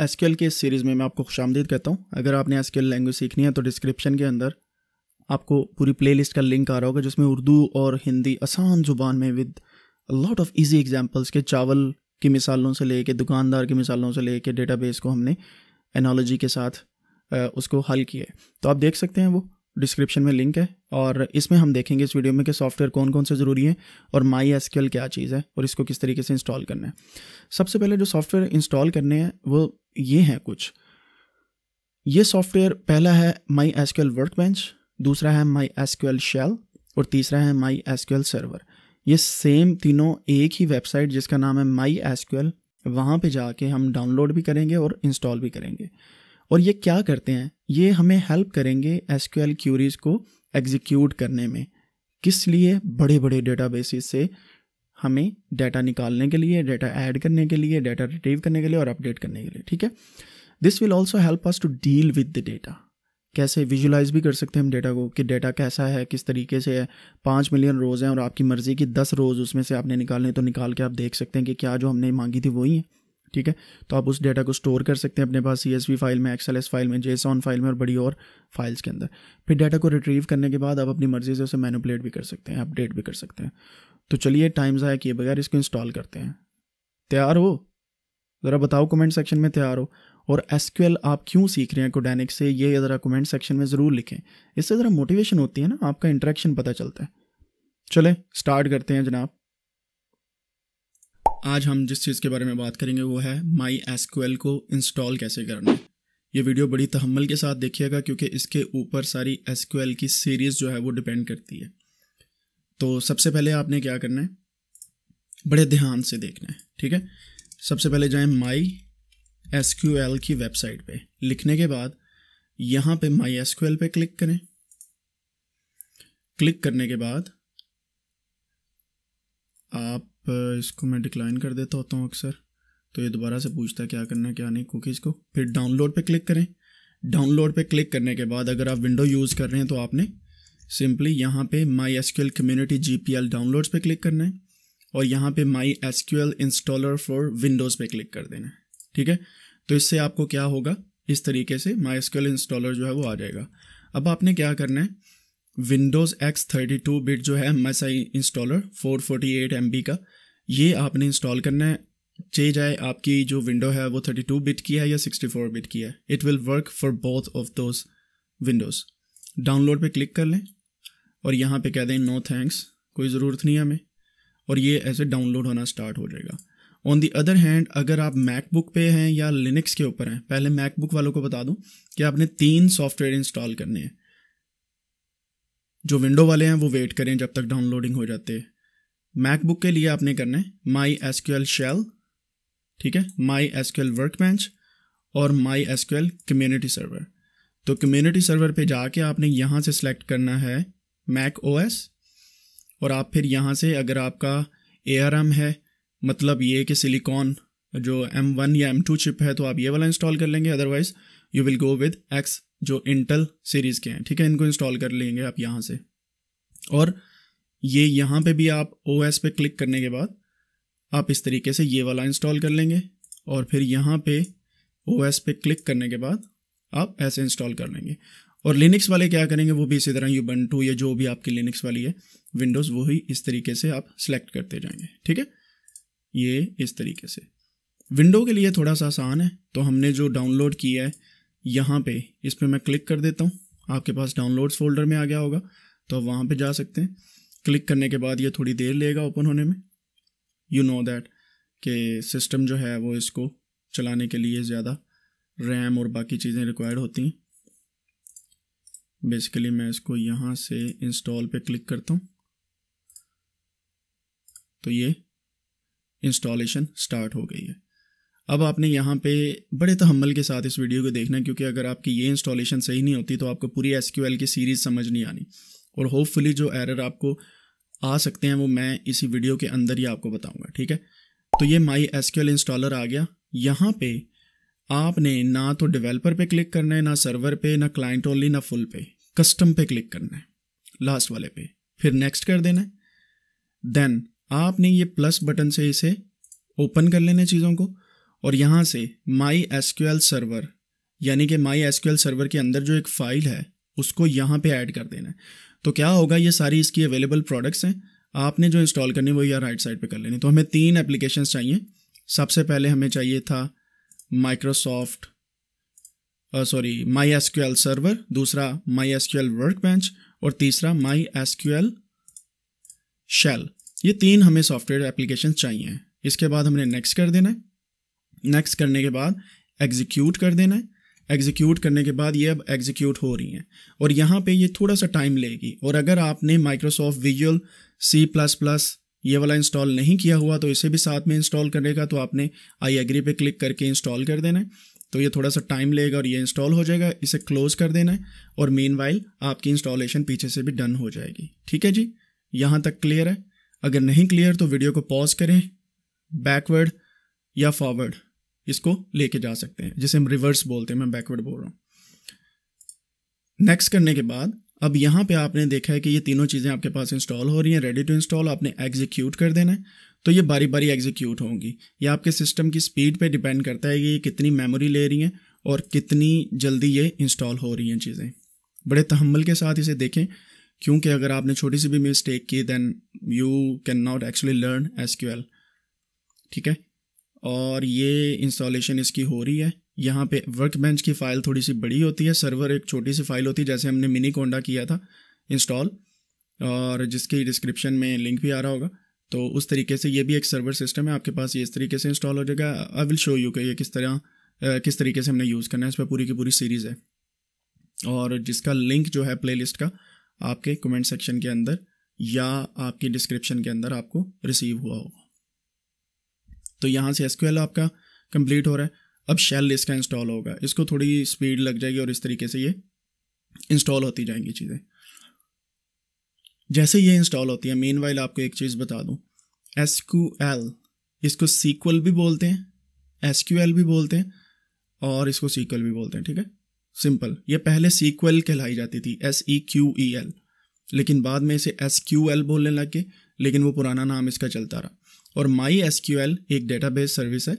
S के इस series में मैं आपको खुश आमदीद कहता हूँ अगर आपने एस लैंग्वेज सीखनी है तो डिस्क्रिप्शन के अंदर आपको पूरी प्लेलिस्ट का लिंक आ रहा होगा जिसमें उर्दू और हिंदी आसान ज़ुबान में with lot of easy examples के चावल की मिसालों से लेके दुकानदार की मिसालों से लेके डेटाबेस को हमने एनोलॉजी के साथ उसको हल किया है तो आप देख सकते हैं वो डिस्क्रिप्शन में लिंक है और इसमें हम देखेंगे इस वीडियो में कि सॉफ्टवेयर कौन कौन से ज़रूरी हैं और माई एस क्या चीज़ है और इसको किस तरीके से इंस्टॉल करना है सबसे पहले जो सॉफ्टवेयर इंस्टॉल करने हैं वो ये हैं कुछ ये सॉफ्टवेयर पहला है माई एस क्यूएल दूसरा है माई एस शेल और तीसरा है माई एस सर्वर ये सेम तीनों एक ही वेबसाइट जिसका नाम है माई एस क्यूएल वहाँ पर जाके हम डाउनलोड भी करेंगे और इंस्टॉल भी करेंगे और ये क्या करते हैं ये हमें हेल्प करेंगे एस क्यूरीज को एग्जीक्यूट करने में किस लिए बड़े बड़े डेटा से हमें डाटा निकालने के लिए डाटा ऐड करने के लिए डेटा रिट्रीव करने के लिए और अपडेट करने के लिए ठीक है this will also help us to deal with the data कैसे विजुलाइज भी कर सकते हैं हम डेटा को कि डेटा कैसा है किस तरीके से है पाँच मिलियन रोज़ हैं और आपकी मर्ज़ी की दस रोज़ उसमें से आपने निकालने तो निकाल के आप देख सकते हैं कि क्या जो हमने मांगी थी वही है ठीक है तो आप उस डेटा को स्टोर कर सकते हैं अपने पास सी फाइल में एक्सएल फाइल में जेसॉन फाइल में और बड़ी और फाइल्स के अंदर फिर डेटा को रिट्रीव करने के बाद आप अपनी मर्जी से उसे मैनुपलेट भी कर सकते हैं अपडेट भी कर सकते हैं तो चलिए टाइम ज़ाया किए बगैर इसको इंस्टॉल करते हैं तैयार हो ज़रा बताओ कमेंट सेक्शन में तैयार हो और एस आप क्यों सीख रहे हैं कोडेनिक से ये ज़रा कमेंट सेक्शन में ज़रूर लिखें इससे ज़रा मोटिवेशन होती है ना आपका इंट्रैक्शन पता चलता है चले स्टार्ट करते हैं जनाब आज हम जिस चीज़ के बारे में बात करेंगे वो है माई एस को इंस्टॉल कैसे करना ये वीडियो बड़ी तहमल के साथ देखिएगा क्योंकि इसके ऊपर सारी एस की सीरीज़ जो है वो डिपेंड करती है तो सबसे पहले आपने क्या करना है बड़े ध्यान से देखना है ठीक है सबसे पहले जाएं माई एस की वेबसाइट पे लिखने के बाद यहाँ पे माई एस पे क्लिक करें क्लिक करने के बाद आप इसको मैं डिक्लाइन कर देता होता हूँ अक्सर तो ये दोबारा से पूछता है क्या करना है क्या नहीं कुकीज़ को फिर डाउनलोड पे क्लिक करें डाउनलोड पे क्लिक करने के बाद अगर आप विंडो यूज़ कर रहे हैं तो आपने सिंपली यहाँ पे my S community G P L downloads पर क्लिक करना है और यहाँ पे my S installer for Windows पे क्लिक कर देना है ठीक है तो इससे आपको क्या होगा इस तरीके से माई एस इंस्टॉलर जो है वो आ जाएगा अब आपने क्या करना है Windows X thirty two bit जो है M S I installer four forty eight M B का ये आपने इंस्टॉल करना है चे जाए आपकी जो विंडो है वो थर्टी टू बिट की है या सिक्सटी फोर बिट की है it will work for both of those Windows download पे क्लिक कर लें और यहाँ पे कह दें नो थैंक्स कोई ज़रूरत नहीं है हमें और ये ऐसे डाउनलोड होना स्टार्ट हो जाएगा ऑन दी अदर हैंड अगर आप मैकबुक पे हैं या लिनक्स के ऊपर हैं पहले मैकबुक वालों को बता दूं कि आपने तीन सॉफ्टवेयर इंस्टॉल करने हैं जो विंडो वाले हैं वो वेट करें जब तक डाउनलोडिंग हो जाते हैं मैकबुक के लिए आपने करना है my S Q L shell ठीक है my S Q L workbench और my S Q L community server तो कम्युनिटी सर्वर पे जाके आपने यहाँ से सिलेक्ट करना है मैक ओ एस और आप फिर यहाँ से अगर आपका ए आर एम है मतलब ये कि सिलिकॉन जो एम वन या एम टू चिप है तो आप ये वाला इंस्टॉल कर लेंगे otherwise you will go with X जो इंटेल सीरीज़ के हैं ठीक है इनको इंस्टॉल कर लेंगे आप यहाँ से और ये यहाँ पे भी आप ओ एस पे क्लिक करने के बाद आप इस तरीके से ये वाला इंस्टॉल कर लेंगे और फिर यहाँ पे ओ एस पे क्लिक करने के बाद आप ऐसे इंस्टॉल कर लेंगे और लिनक्स वाले क्या करेंगे वो भी इसी तरह यू बन टू या जो भी आपकी लिनक्स वाली है विंडोज़ वो ही इस तरीके से आप सेलेक्ट करते जाएंगे ठीक है ये इस तरीके से विंडो के लिए थोड़ा सा आसान है तो हमने जो डाउनलोड किया है यहाँ पे इस पर मैं क्लिक कर देता हूँ आपके पास डाउनलोड्स फोल्डर में आ गया होगा तो आप वहाँ पर जा सकते हैं क्लिक करने के बाद ये थोड़ी देर लेगा ओपन होने में यू नो दैट कि सिस्टम जो है वो इसको चलाने के लिए ज़्यादा रैम और बाकी चीज़ें रिक्वायर्ड होती हैं बेसिकली मैं इसको यहाँ से इंस्टॉल पे क्लिक करता हूँ तो ये इंस्टॉलेशन स्टार्ट हो गई है अब आपने यहाँ पे बड़े तहमल के साथ इस वीडियो को देखना क्योंकि अगर आपकी ये इंस्टॉलेशन सही नहीं होती तो आपको पूरी एस की सीरीज़ समझ नहीं आनी और होपफुली जो एरर आपको आ सकते हैं वो मैं इसी वीडियो के अंदर ही आपको बताऊँगा ठीक है तो ये माई एस इंस्टॉलर आ गया यहाँ पे आपने ना तो डिवेलपर पे क्लिक करना है ना सर्वर पे ना क्लाइंट ओनली ना फुल पे कस्टम पे क्लिक करना है लास्ट वाले पे फिर नेक्स्ट कर देना है देन आपने ये प्लस बटन से इसे ओपन कर लेना चीज़ों को और यहाँ से माई एल सर्वर यानी कि माई एल सर्वर के अंदर जो एक फ़ाइल है उसको यहाँ पे ऐड कर देना है तो क्या होगा ये सारी इसकी अवेलेबल प्रोडक्ट्स हैं आपने जो इंस्टॉल करनी वो या राइट साइड पे कर लेनी तो हमें तीन एप्लीकेशन चाहिए सबसे पहले हमें चाहिए था Microsoft sorry my S server दूसरा माई एस वर्क बेंच और तीसरा माई एस शेल ये तीन हमें सॉफ्टवेयर एप्लीकेशन चाहिए इसके बाद हमने नेक्स्ट कर देना है नेक्स्ट करने के बाद एग्जीक्यूट कर देना है एग्जीक्यूट करने के बाद ये अब एग्जीक्यूट हो रही हैं और यहाँ पे ये थोड़ा सा टाइम लेगी और अगर आपने Microsoft visual C plus plus ये वाला इंस्टॉल नहीं किया हुआ तो इसे भी साथ में इंस्टॉल करने का तो आपने आई एग्री पे क्लिक करके इंस्टॉल कर देना है तो ये थोड़ा सा टाइम लेगा और ये इंस्टॉल हो जाएगा इसे क्लोज कर देना है और मेन आपकी इंस्टॉलेशन पीछे से भी डन हो जाएगी ठीक है जी यहाँ तक क्लियर है अगर नहीं क्लियर तो वीडियो को पॉज करें बैकवर्ड या फॉरवर्ड इसको लेके जा सकते हैं जिसे हम रिवर्स बोलते हैं मैं बैकवर्ड बोल रहा हूँ नेक्स्ट करने के बाद अब यहाँ पे आपने देखा है कि ये तीनों चीज़ें आपके पास इंस्टॉल हो रही हैं रेडी टू इंस्टॉल आपने एग्जीक्यूट कर देना है तो ये बारी बारी एग्जीक्यूट होंगी ये आपके सिस्टम की स्पीड पे डिपेंड करता है कि ये कितनी मेमोरी ले रही हैं और कितनी जल्दी ये इंस्टॉल हो रही हैं चीज़ें बड़े तहमल के साथ इसे देखें क्योंकि अगर आपने छोटी सी भी मिस्टेक की then you can not actually learn S ठीक है और ये इंस्टॉलेशन इसकी हो रही है यहाँ पे वर्क बेंच की फ़ाइल थोड़ी सी बड़ी होती है सर्वर एक छोटी सी फ़ाइल होती है जैसे हमने मिनी कोंडा किया था इंस्टॉल और जिसकी डिस्क्रिप्शन में लिंक भी आ रहा होगा तो उस तरीके से ये भी एक सर्वर सिस्टम है आपके पास ये इस तरीके से इंस्टॉल हो जाएगा आई विल शो यू कि ये किस तरह किस तरीके से हमने यूज़ करना है इस पर पूरी की पूरी सीरीज़ है और जिसका लिंक जो है प्लेलिस्ट का आपके कमेंट सेक्शन के अंदर या आपकी डिस्क्रिप्शन के अंदर आपको रिसीव हुआ होगा तो यहाँ से एस आपका कंप्लीट हो रहा है अब शेल इसका इंस्टॉल होगा इसको थोड़ी स्पीड लग जाएगी और इस तरीके से ये इंस्टॉल होती जाएंगी चीज़ें जैसे ये इंस्टॉल होती है मेन वाइल आपको एक चीज़ बता दूँ एस इसको सीक्वल भी बोलते हैं एस भी बोलते हैं और इसको सीक्वल भी बोलते हैं ठीक है सिंपल ये पहले सीक्वल कहलाई जाती थी S E Q E L लेकिन बाद में इसे एस क्यू एल बोलने लग गए लेकिन वो पुराना नाम इसका चलता रहा और माई एस एक बेस सर्विस है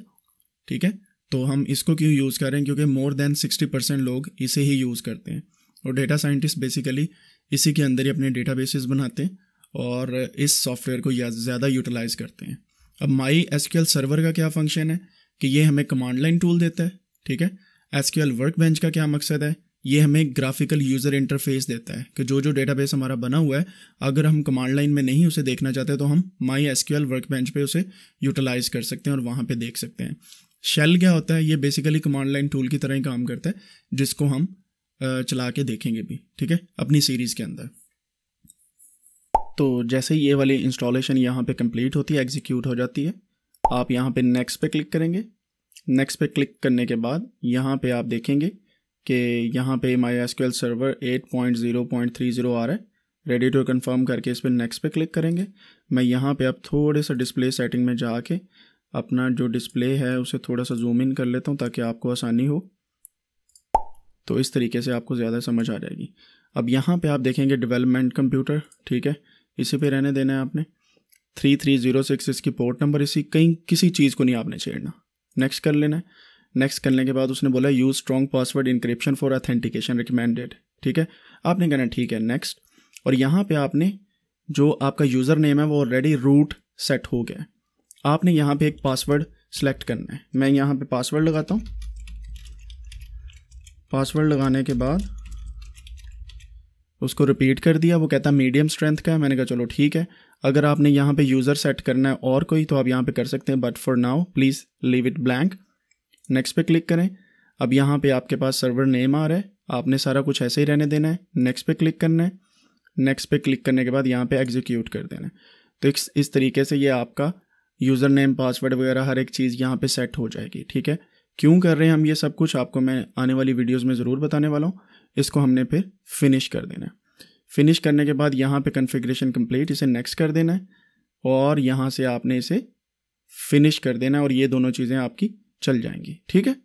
ठीक है तो हम इसको क्यों यूज़ कर रहे हैं क्योंकि मोर देन सिक्सटी परसेंट लोग इसे ही यूज़ करते हैं और डेटा साइंटिस्ट बेसिकली इसी के अंदर ही अपने डेटा बनाते हैं और इस सॉफ्टवेयर को ज़्यादा यूटिलाइज़ करते हैं अब माई एस सर्वर का क्या फंक्शन है कि ये हमें कमांड लाइन टूल देता है ठीक है एस क्यू वर्क बेंच का क्या मकसद है ये हमें ग्राफिकल यूज़र इंटरफेस देता है कि जो जो डेटाबेस हमारा बना हुआ है अगर हम कमांड लाइन में नहीं उसे देखना चाहते तो हम माई एस वर्क बेंच पर उसे यूटिलाइज कर सकते हैं और वहाँ पर देख सकते हैं शेल क्या होता है ये बेसिकली कमांड लाइन टूल की तरह ही काम करता है जिसको हम चला के देखेंगे भी ठीक है अपनी सीरीज़ के अंदर तो जैसे ही ये वाली इंस्टॉलेशन यहाँ पे कंप्लीट होती है एग्जीक्यूट हो जाती है आप यहाँ पे नेक्स्ट पे क्लिक करेंगे नेक्स्ट पे क्लिक करने के बाद यहाँ पे आप देखेंगे कि यहाँ पे my S server eight point point zero three zero आ रहा है रेडी टू कन्फर्म करके इस पर नेक्स्ट पे क्लिक करेंगे मैं यहाँ पे अब थोड़े सा डिस्प्ले सेटिंग में जाके अपना जो डिस्प्ले है उसे थोड़ा सा जूम इन कर लेता हूँ ताकि आपको आसानी हो तो इस तरीके से आपको ज़्यादा समझ आ जाएगी अब यहाँ पे आप देखेंगे डेवलपमेंट कंप्यूटर ठीक है इसी पे रहने देना है आपने थ्री थ्री ज़ीरो सिक्स इसकी पोर्ट नंबर इसी कहीं किसी चीज़ को नहीं आपने छेड़ना नेक्स्ट कर लेना है नेक्स्ट करने के बाद उसने बोला use strong password encryption for authentication recommended ठीक है आपने कहना ठीक है नेक्स्ट और यहाँ पे आपने जो आपका यूज़र नेम है वो ऑलरेडी रूट सेट हो गया आपने यहाँ पे एक पासवर्ड सेलेक्ट करना है मैं यहाँ पे पासवर्ड लगाता हूँ पासवर्ड लगाने के बाद उसको रिपीट कर दिया वो कहता मीडियम स्ट्रेंथ का है मैंने कहा चलो ठीक है अगर आपने यहाँ पे यूज़र सेट करना है और कोई तो आप यहाँ पे कर सकते हैं but for now please leave it blank next पे क्लिक करें अब यहाँ पे आपके पास सर्वर नेम आ रहा है आपने सारा कुछ ऐसे ही रहने देना है नेक्स्ट पे क्लिक करना है नेक्स्ट पे क्लिक करने के बाद यहाँ पे एग्जीक्यूट कर देना है तो इस तरीके से ये आपका यूज़र नेम पासवर्ड वगैरह हर एक चीज़ यहाँ पे सेट हो जाएगी ठीक है क्यों कर रहे हैं हम ये सब कुछ आपको मैं आने वाली वीडियोज़ में ज़रूर बताने वाला हूँ इसको हमने फिर फिनिश कर देना है फिनिश करने के बाद यहाँ पर कन्फिग्रेशन कम्प्लीट इसे नेक्स्ट कर देना है और यहाँ से आपने इसे फिनिश कर देना है और ये दोनों चीज़ें आपकी चल जाएंगी ठीक है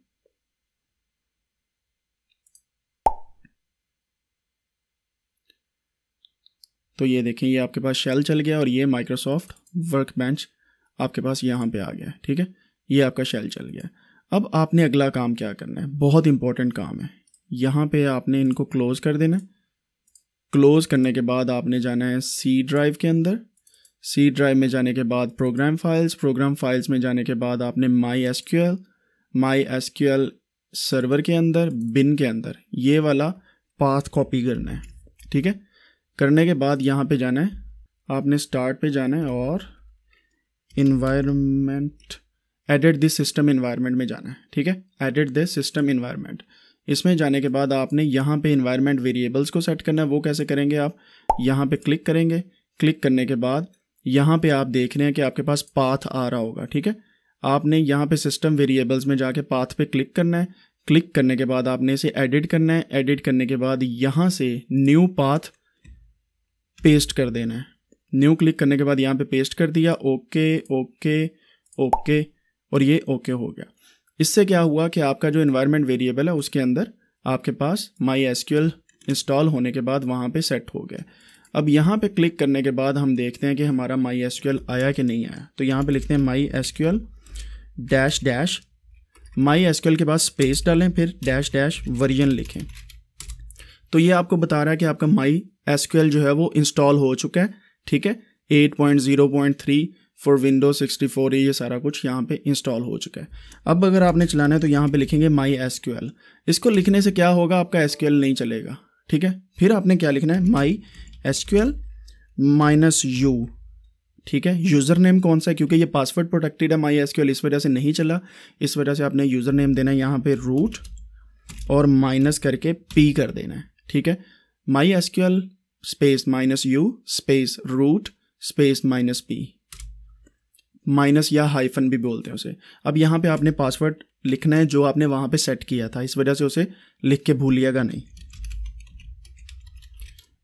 तो ये देखें ये आपके पास शेल चल गया और ये माइक्रोसॉफ्ट वर्क बेंच आपके पास यहाँ पे आ गया ठीक है ये आपका शेल चल गया अब आपने अगला काम क्या करना है बहुत इंपॉर्टेंट काम है यहाँ पे आपने इनको क्लोज़ कर देना क्लोज़ करने के बाद आपने जाना है सी ड्राइव के अंदर सी ड्राइव में जाने के बाद प्रोग्राम फाइल्स प्रोग्राम फाइल्स में जाने के बाद आपने my S Q L my S server के अंदर बिन के अंदर ये वाला पाथ कॉपी करना है ठीक है करने के बाद यहाँ पे जाना है आपने स्टार्ट पे जाना है और environment edit this system environment में जाना है ठीक है एडिट दिस सिस्टम इन्वायरमेंट इसमें जाने के बाद आपने यहाँ पे इन्वायरमेंट वेरिएबल्स को सेट करना है वो कैसे करेंगे आप यहाँ पे क्लिक करेंगे क्लिक करने के बाद यहाँ पे आप देख रहे हैं कि आपके पास पाथ आ रहा होगा ठीक है आपने यहाँ पे सिस्टम वेरिएबल्स में जाके पाथ पे क्लिक करना है क्लिक करने के बाद आपने इसे एडिट करना है एडिट करने के बाद यहाँ से न्यू पाथ पेस्ट कर देना है न्यू क्लिक करने के बाद यहाँ पे पेस्ट कर दिया ओके ओके ओके और ये ओके हो गया इससे क्या हुआ कि आपका जो इन्वायरमेंट वेरिएबल है उसके अंदर आपके पास माई एल इंस्टॉल होने के बाद वहाँ पर सेट हो गया अब यहाँ पे क्लिक करने के बाद हम देखते हैं कि हमारा माई एल आया कि नहीं आया तो यहाँ पे लिखते हैं my L dash dash my S के बाद स्पेस डालें फिर डैश डैश वर्जन लिखें तो ये आपको बता रहा है कि आपका माई एस जो है वो इंस्टॉल हो चुका है ठीक है 8.0.3 फॉर विंडो 64 ये सारा कुछ यहाँ पे इंस्टॉल हो चुका है अब अगर आपने चलाना है तो यहाँ पे लिखेंगे माई एस इसको लिखने से क्या होगा आपका एस नहीं चलेगा ठीक है फिर आपने क्या लिखना है माई एस माइनस यू ठीक है यूज़र नेम कौन सा है क्योंकि ये पासवर्ड प्रोटेक्टेड है माई एस इस वजह से नहीं चला इस वजह से आपने यूज़र नेम देना है यहाँ पे रूट और माइनस करके पी कर देना है ठीक है my S space minus U space root space minus P minus या हाइफन भी बोलते हैं उसे अब यहाँ पे आपने पासवर्ड लिखना है जो आपने वहाँ पे सेट किया था इस वजह से उसे लिख के भूलिएगा नहीं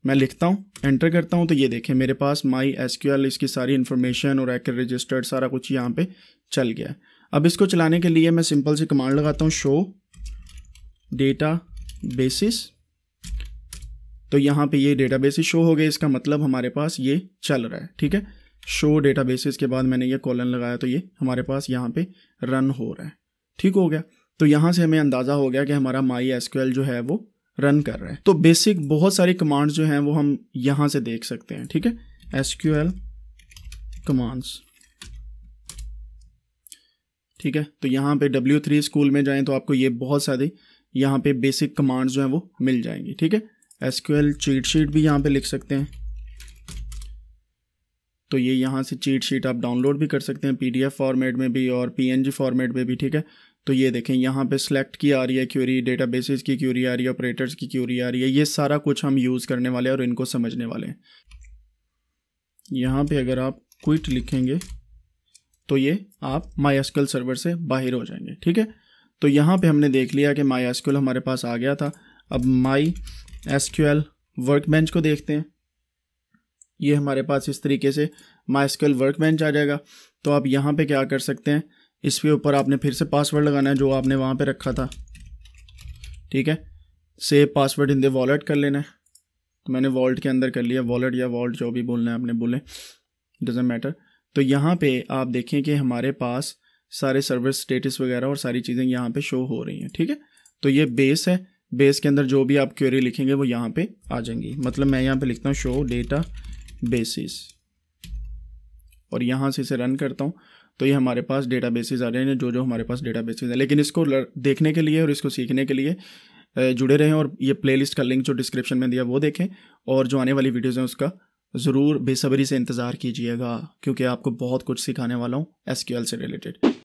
मैं लिखता हूँ एंटर करता हूँ तो ये देखें मेरे पास माई एस इसकी सारी इन्फॉर्मेशन और एकर रजिस्टर्ड सारा कुछ यहाँ पे चल गया है अब इसको चलाने के लिए मैं सिंपल सी कमांड लगाता हूँ शो डेटा बेसिस तो यहाँ पे ये डेटा बेसिस शो हो गए इसका मतलब हमारे पास ये चल रहा है ठीक है शो डेटा बेसिस के बाद मैंने ये कॉलन लगाया तो ये हमारे पास यहाँ पे रन हो रहा है ठीक हो गया तो यहाँ से हमें अंदाज़ा हो गया कि हमारा माई एस जो है वो रन कर रहा है तो बेसिक बहुत सारी कमांड्स जो हैं वो हम यहाँ से देख सकते हैं ठीक है एस क्यू एल कमांड्स ठीक है तो यहाँ पे डब्ल्यू थ्री स्कूल में जाएं तो आपको ये बहुत सारी यहाँ पे बेसिक कमांड्स जो हैं वो मिल जाएंगी ठीक है S Q L cheat sheet भी यहाँ पे लिख सकते हैं तो ये यहाँ से चीट शीट आप डाउनलोड भी कर सकते हैं पीडीएफ फॉर्मेट में भी और जी फॉर्मेट में भी ठीक है तो ये देखें यहाँ पे सेलेक्ट की आ रही है क्यूरी डेटा बेसिस की क्यूरी आ रही है ऑपरेटर्स की क्यूरी आ रही है ये सारा कुछ हम यूज़ करने वाले हैं और इनको समझने वाले हैं यहाँ पे अगर आप क्विट लिखेंगे तो ये आप माई सर्वर से बाहर हो जाएंगे ठीक है तो यहाँ पे हमने देख लिया कि माई हमारे पास आ गया था अब माई एस वर्कबेंच को देखते हैं ये हमारे पास इस तरीके से माई वर्कबेंच आ जाएगा तो आप यहाँ पे क्या कर सकते हैं इसके ऊपर आपने फिर से पासवर्ड लगाना है जो आपने वहाँ पे रखा था ठीक है save password in the wallet कर लेना है तो मैंने वॉल्ट के अंदर कर लिया वॉलेट या वॉल्ट जो भी बोलना है आपने बोले डजेंट मैटर तो यहाँ पे आप देखें कि हमारे पास सारे सर्विस स्टेटस वगैरह और सारी चीज़ें यहाँ पे शो हो रही हैं ठीक है तो ये बेस है बेस के अंदर जो भी आप क्यूरी लिखेंगे वो यहाँ पे आ जाएंगी मतलब मैं यहाँ पे लिखता हूँ शो डेटा बेसिस और यहाँ से इसे रन करता हूँ तो ये हमारे पास डेटा बेसिस आ रहे हैं जो जो हमारे पास डेटा बेसिस हैं लेकिन इसको देखने के लिए और इसको सीखने के लिए जुड़े रहें और ये प्लेलिस्ट का लिंक जो डिस्क्रिप्शन में दिया वो देखें और जो आने वाली वीडियोज़ हैं उसका ज़रूर बेसब्री से इंतज़ार कीजिएगा क्योंकि आपको बहुत कुछ सिखाने वाला हूँ एस से रिलेटेड